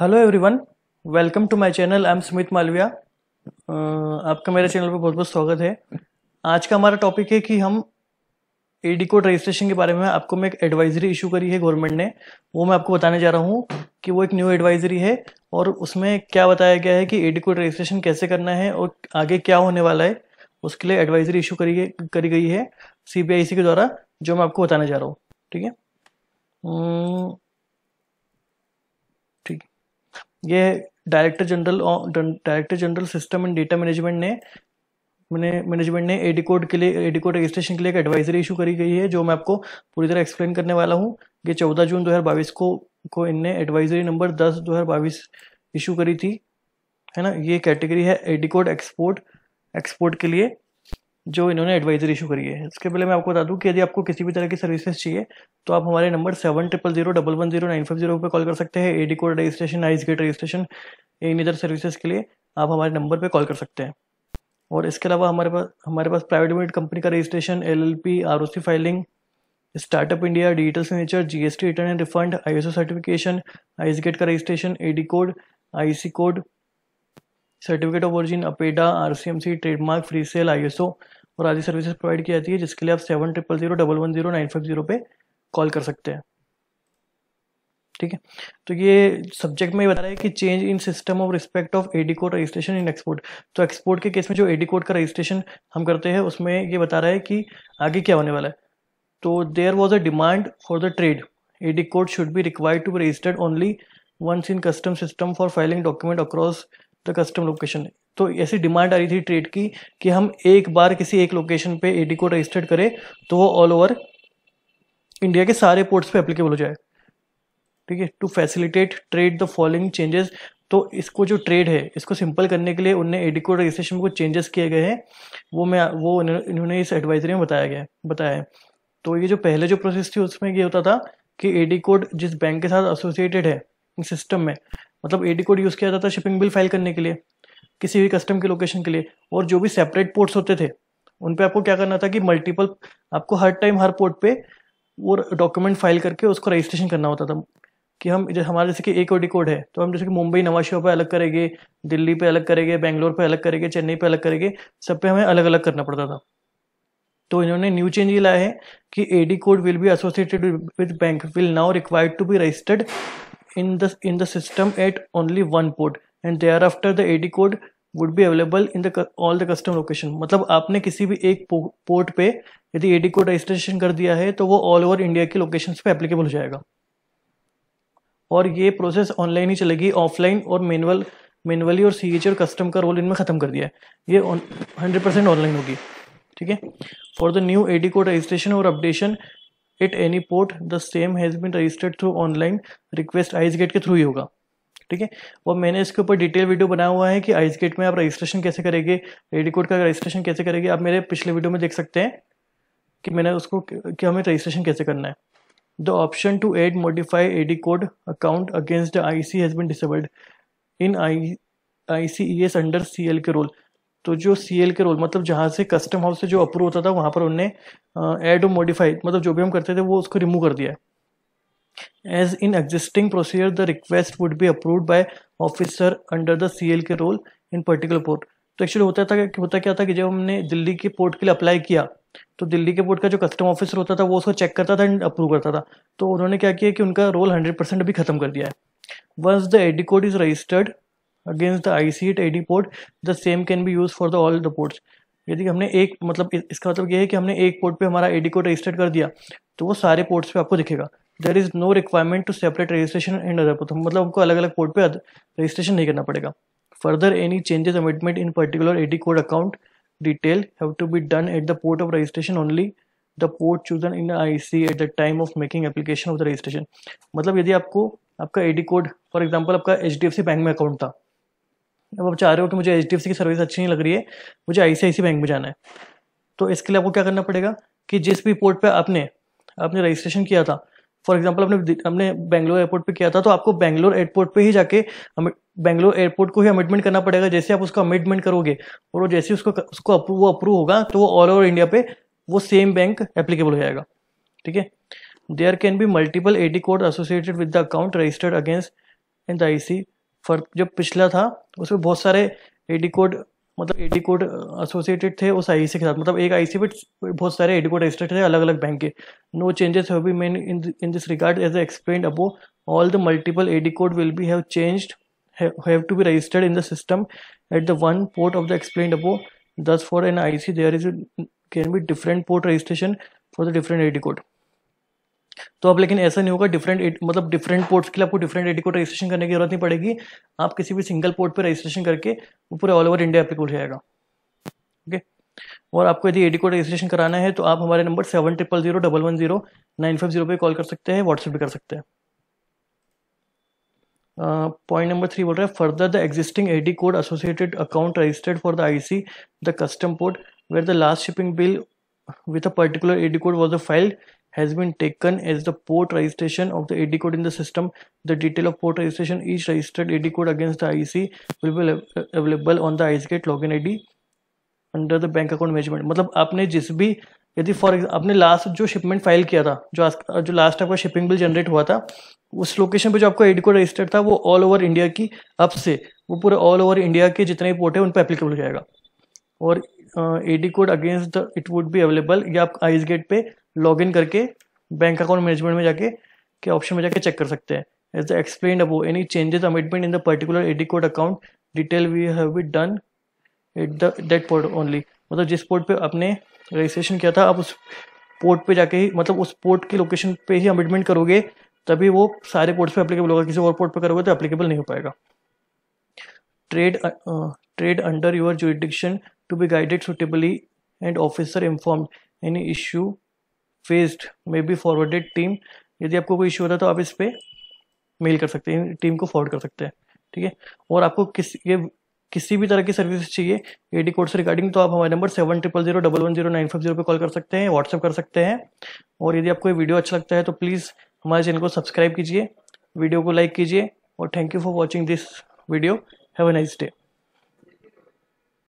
Hello everyone welcome to my channel I am Sumit Malviya आपका मेरे channel पर बहुत बहुत स्वागत है आज का हमारा टॉपिक है कि हम एडी कोड रजिस्ट्रेशन के बारे में आपको मैं एक एडवाइजरी इशू करी है गवर्नमेंट ने वो मैं आपको बताने जा रहा हूँ कि वो एक न्यू एडवाइजरी है और उसमें क्या बताया गया है कि डी कोड रजिस्ट्रेशन कैसे करना है और आगे क्या होने वाला है उसके लिए एडवाइजरी इशू करी करी गई है सी के द्वारा जो मैं आपको बताने जा रहा हूँ ठीक है hmm, ये director general director general system and data management ने मैंने मैनेजमेंट ने एडी कोड के लिए एडी कोड रजिस्ट्रेशन के लिए एक एडवाइजरी इशू करी गई है जो मैं आपको पूरी तरह एक्सप्लेन करने वाला हूँ ये चौदह जून 2022 को को इनने एडवाइजरी नंबर दस बाईस इशू करी थी है ना ये कैटेगरी है एडी कोड एक्सपोर्ट एक्सपोर्ट के लिए जो इन्होंने एडवाइजरी इशू करी है इसके पहले मैं आपको बता दूं कि यदि आपको किसी भी तरह की सर्विसेज चाहिए तो आप हमारे number seven triple zero double one zero nine five zero पर कॉल कर सकते हैं AD code registration ICEGATE registration इन इधर सर्विसेज के लिए आप हमारे नंबर पर कॉल कर सकते हैं और इसके अलावा हमारे पास हमारे पास प्राइवेट लिमिटेड कंपनी का registration L L P R O C filing startup India digital signature G S T return and refund I S O certification ICEGATE का registration A D code I C code certificate of origin APEDA R C M C trademark free sale I S O और आदि services provide की जाती है जिसके लिए आप seven triple zero double one zero nine five zero पे call कर सकते हैं ठीक है तो ये सब्जेक्ट में ये बता रहा है कि change in system of respect of AD code registration in export तो एक्सपोर्ट के केस में जो एडी कोड का रजिस्ट्रेशन हम करते हैं उसमें ये बता रहा है कि आगे क्या होने वाला है तो there was a demand for the trade AD code should be required to be registered only once in custom system for filing document across the custom location तो ऐसी डिमांड आ रही थी ट्रेड की कि हम एक बार किसी एक लोकेशन पे एडी कोड रजिस्टर्ड करें तो वो ऑल ओवर इंडिया के सारे पोर्ट्स पे एप्लीकेबल हो जाए ठीक है to facilitate trade the following changes तो इसको जो ट्रेड है इसको सिंपल करने के लिए उनने कोड रजिस्ट्रेशन में कुछ चेंजेस किए गए हैं वो मैं वो इन्होंने इस एडवाइजरी में बताया गया बताया है तो ये जो पहले जो प्रोसेस थी उसमें ये होता था कि एडी कोड जिस बैंक के साथ एसोसिएटेड है सिस्टम में मतलब एडी कोड यूज़ किया जाता था शिपिंग बिल फाइल करने के लिए किसी भी कस्टम के लोकेशन के लिए और जो भी सेपरेट पोर्ट्स होते थे उन पर आपको क्या करना था कि मल्टीपल आपको हर टाइम हर पोर्ट पर वो डॉक्यूमेंट फाइल करके उसको रजिस्ट्रेशन करना होता था कि हम जैसे हमारे जैसे कि एक ओडी कोड है तो हम जैसे कि मुंबई नवाशियों पे अलग करेंगे दिल्ली पे अलग करेंगे बैंगलोर पे अलग करेंगे चेन्नई पे अलग करेंगे सब पे हमें अलग अलग करना पड़ता था तो इन्होंने न्यू चेंज ये लाया है कि AD code will be associated with bank will now required to be registered in the in the system at only one port and thereafter the AD code would be available in the all the custom location मतलब आपने किसी भी एक port पे यदि AD code registration कर दिया है तो वो ऑल ओवर इंडिया की लोकेशंस पे एप्लीकेबल हो जाएगा और ये प्रोसेस ऑनलाइन ही चलेगी ऑफलाइन और मैनुअल मैनुअली और सी और कस्टम का रोल इनमें ख़त्म कर दिया है ये हंड्रेड परसेंट ऑनलाइन होगी ठीक है for the new A D code registration और updation at any port the same has been registered through online request ICEGATE के थ्रू ही होगा ठीक है और मैंने इसके ऊपर डिटेल वीडियो बनाया हुआ है कि आइस गेट में आप रजिस्ट्रेशन कैसे करेंगे रेडी कोड का रजिस्ट्रेशन कैसे करेंगे आप मेरे पिछले वीडियो में देख सकते हैं कि मैंने उसको कि हमें रजिस्ट्रेशन कैसे करना है the option to add modify AD code account against the I C has been disabled in I I C E S under C L K role तो जो सी एल के रोल मतलब जहाँ से कस्टम हाउस से जो approve होता था वहाँ पर उन्होंने एड और मॉडिफाइड मतलब जो भी हम करते थे वो उसको रिमूव कर दिया as in existing procedure the request would be approved by officer under the C L K role in particular port तो एक्चुअली होता था कि होता क्या था कि जब हमने दिल्ली के पोर्ट के लिए अप्लाई किया तो दिल्ली के पोर्ट का जो कस्टम ऑफिसर होता था वो उसको चेक करता था एंड अप्रूव करता था तो उन्होंने क्या किया कि उनका रोल हंड्रेड परसेंट अभी खत्म कर दिया है once the AD code is registered the I C T D port the same can be use for the all the ports यदि हमने एक मतलब इसका मतलब ये है कि हमने एक पोर्ट पे हमारा एडी कोड रजिस्टर्ड कर दिया तो वो सारे पोर्ट्स पे आपको दिखेगा there is no requirement to separate registration and other port मतलब हमको अलग अलग पोर्ट पे रजिस्ट्रेशन नहीं करना पड़ेगा further any changes amendment in particular AD code account detail have to be done at the port of registration only the port chosen in I C at the time of making application of the registration मतलब यदि आपको आपका AD code for example आपका H D F C bank में account था अब आप चाह रहे हो कि मुझे एच की सर्विस अच्छी नहीं लग रही है मुझे आई बैंक में जाना है तो इसके लिए आपको क्या करना पड़ेगा कि जिस भी पोर्ट पर आपने आपने रजिस्ट्रेशन किया था फॉर एग्जाम्पल आपने हमने बैंगलोर एयरपोर्ट पे किया था तो आपको बैंगलोर एयरपोर्ट पे ही जाके बैंगलोर एयरपोर्ट को ही अमिटमेंट करना पड़ेगा जैसे आप उसका अमिटमेंट करोगे और वो जैसे उसको उसको अप्रूव वो अप्रूव होगा तो वो ऑल ओवर इंडिया पे वो सेम बैंक एप्लीकेबल हो जाएगा ठीक है there can be multiple AD code associated with the account registered against in the I C फर्क जो पिछला था उसमें बहुत सारे एडी कोड मतलब एडी कोड एसोसिएटेड थे उस आईसी e के साथ मतलब एक आईसी e पे बहुत सारे एडी कोड रजिस्टर्ड थे अलग अलग बैंक के no changes have be made in this regard as explain above all the multiple AD code will be have changed have to be registered in the system at the one port of the explain above this for an I C there is can be different port registration for the different AD code तो अब लेकिन ऐसा नहीं होगा different मतलब different ports के लिए आपको डिफरेंट एडी कोड रजिस्ट्रेशन करने की जरूरत नहीं पड़ेगी आप किसी भी सिंगल पोर्ट पर रजिस्ट्रेशन करके वो पूरे ऑल ओवर इंडिया एप्लीकेबल जाएगा ओके और आपको यदि एडी कोड रजिस्ट्रेशन कराना है तो आप हमारे number seven triple zero double one zero nine five zero पर कॉल कर सकते हैं व्हाट्सएप भी कर सकते हैं पॉइंट नंबर थ्री बोल रहे हैं further the existing AD code associated account registered for the IC the custom port where the last shipping bill with a particular code was was filed has been taken as the port registration of the AD code in the system. The detail of port registration, each registered AD code against the IC will be available on the ICGate login ID under the bank account management. मतलब आपने जिस भी यदि for example आपने last जो shipment file किया था जो आज, जो लास्ट आपका शिपिंग बिल जनरेट हुआ था उस लोकेशन पे जो आपका एड कोड रजिस्टर्ड था वो ऑल ओवर इंडिया की अब से वो पूरे ऑल ओवर इंडिया के जितने भी पोर्ट है उन पर एप्लीकेबल हो जाएगा और A D code against it would be available या आप आइस गेट पे लॉगिन करके बैंक अकाउंट मैनेजमेंट में जाके के ऑप्शन में जाके चेक कर सकते हैं as explain above any changes amendment in the particular AD code account detail we have be done at the date port only मतलब जिस पोर्ट पे आपने रजिस्ट्रेशन किया था आप उस पोर्ट पे जाके ही मतलब उस पोर्ट की लोकेशन पे ही अमिटमेंट करोगे तभी वो सारे पोर्ट्स पे अप्लीकेबल होगा किसी और पोर्ट पे करोगे तो अप्लीकेबल नहीं हो पाएगा trade trade under your jurisdiction to be guided suitably and officer inform any issue faced may be forwarded team यदि आपको कोई इशू होता है तो आप इस पर मेल कर सकते हैं टीम को फॉरवर्ड कर सकते हैं ठीक है और आपको किस ये किसी भी तरह की सर्विस चाहिए डी कोड से रिगार्डिंग तो आप हमारे number seven triple zero double one zero nine five zero पर कॉल कर सकते हैं व्हाट्सअप कर सकते हैं और यदि आपको ये वीडियो अच्छा लगता है तो प्लीज़ हमारे चैनल को सब्सक्राइब कीजिए वीडियो को लाइक कीजिए और thank you for watching this video have a nice day